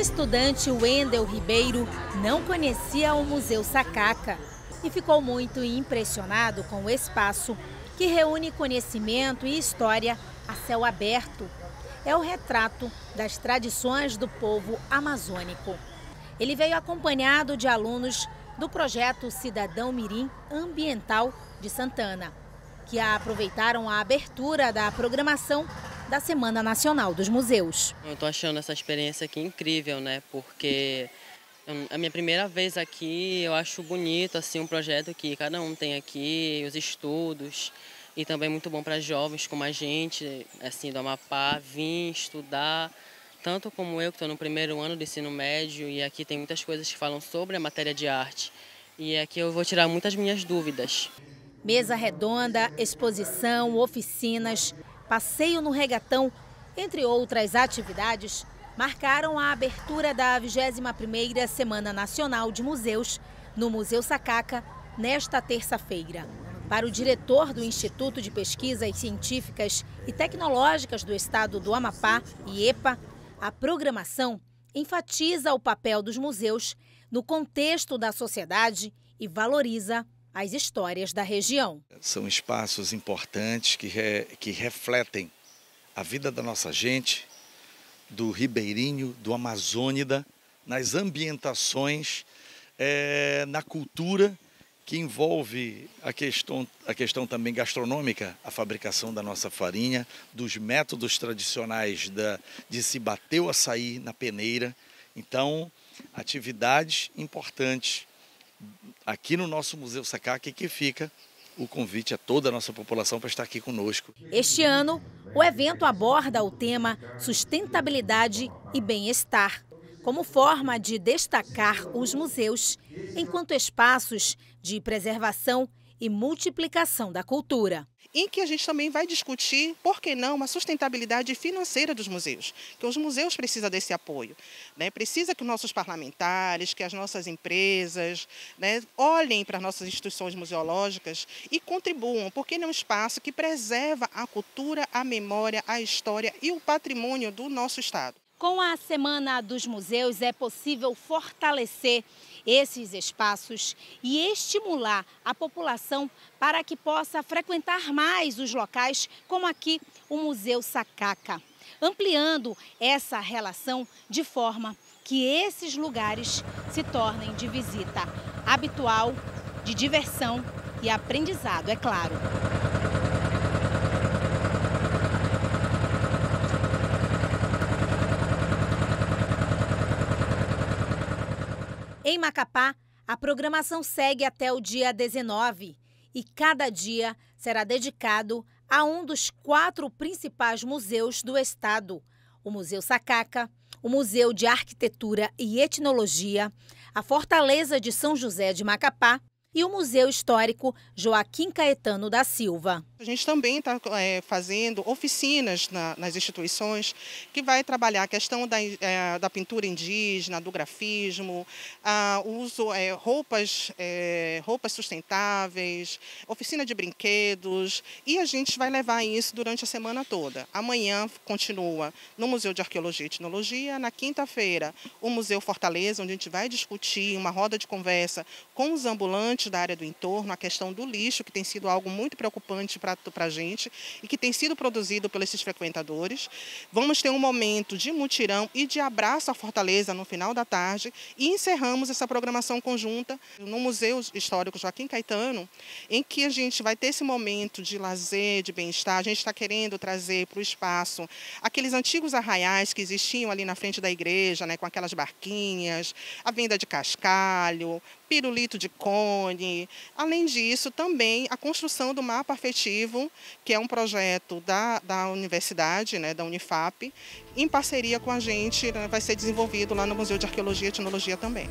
estudante Wendel Ribeiro não conhecia o Museu Sacaca e ficou muito impressionado com o espaço, que reúne conhecimento e história a céu aberto. É o retrato das tradições do povo amazônico. Ele veio acompanhado de alunos do projeto Cidadão Mirim Ambiental de Santana, que aproveitaram a abertura da programação da Semana Nacional dos Museus. Eu estou achando essa experiência aqui incrível, né? Porque é a minha primeira vez aqui, eu acho bonito assim um projeto que cada um tem aqui, os estudos e também muito bom para jovens como a gente, assim do Amapá, vir estudar tanto como eu que estou no primeiro ano do ensino médio e aqui tem muitas coisas que falam sobre a matéria de arte e aqui eu vou tirar muitas minhas dúvidas. Mesa redonda, exposição, oficinas, passeio no regatão, entre outras atividades, marcaram a abertura da 21ª Semana Nacional de Museus no Museu Sacaca nesta terça-feira. Para o diretor do Instituto de Pesquisas Científicas e Tecnológicas do Estado do Amapá, IEPA, a programação enfatiza o papel dos museus no contexto da sociedade e valoriza as histórias da região. São espaços importantes que, re, que refletem a vida da nossa gente, do ribeirinho, do amazônida, nas ambientações, é, na cultura que envolve a questão, a questão também gastronômica, a fabricação da nossa farinha, dos métodos tradicionais da, de se bater o açaí na peneira. Então, atividades importantes aqui no nosso Museu Sacaca, que fica o convite a toda a nossa população para estar aqui conosco. Este ano, o evento aborda o tema sustentabilidade e bem-estar, como forma de destacar os museus enquanto espaços de preservação e multiplicação da cultura. Em que a gente também vai discutir, por que não, uma sustentabilidade financeira dos museus, que os museus precisam desse apoio, né? precisa que os nossos parlamentares, que as nossas empresas né, olhem para as nossas instituições museológicas e contribuam, porque ele é um espaço que preserva a cultura, a memória, a história e o patrimônio do nosso Estado. Com a Semana dos Museus é possível fortalecer esses espaços e estimular a população para que possa frequentar mais os locais, como aqui o Museu Sacaca, ampliando essa relação de forma que esses lugares se tornem de visita habitual, de diversão e aprendizado, é claro. Em Macapá, a programação segue até o dia 19 e cada dia será dedicado a um dos quatro principais museus do estado: o Museu Sacaca, o Museu de Arquitetura e Etnologia, a Fortaleza de São José de Macapá e o Museu Histórico Joaquim Caetano da Silva. A gente também está é, fazendo oficinas na, nas instituições que vai trabalhar a questão da, é, da pintura indígena, do grafismo, a, uso é, roupas, é, roupas sustentáveis, oficina de brinquedos e a gente vai levar isso durante a semana toda. Amanhã continua no Museu de Arqueologia e Etnologia, na quinta-feira o Museu Fortaleza, onde a gente vai discutir uma roda de conversa com os ambulantes habitantes da área do entorno, a questão do lixo, que tem sido algo muito preocupante para a gente e que tem sido produzido pelos esses frequentadores. Vamos ter um momento de mutirão e de abraço à Fortaleza no final da tarde e encerramos essa programação conjunta no Museu Histórico Joaquim Caetano, em que a gente vai ter esse momento de lazer, de bem-estar. A gente está querendo trazer para o espaço aqueles antigos arraiais que existiam ali na frente da igreja, né, com aquelas barquinhas, a venda de cascalho, pirulito de cone. Além disso, também a construção do mapa afetivo, que é um projeto da, da universidade, né, da Unifap, em parceria com a gente, né, vai ser desenvolvido lá no Museu de Arqueologia e Etnologia também.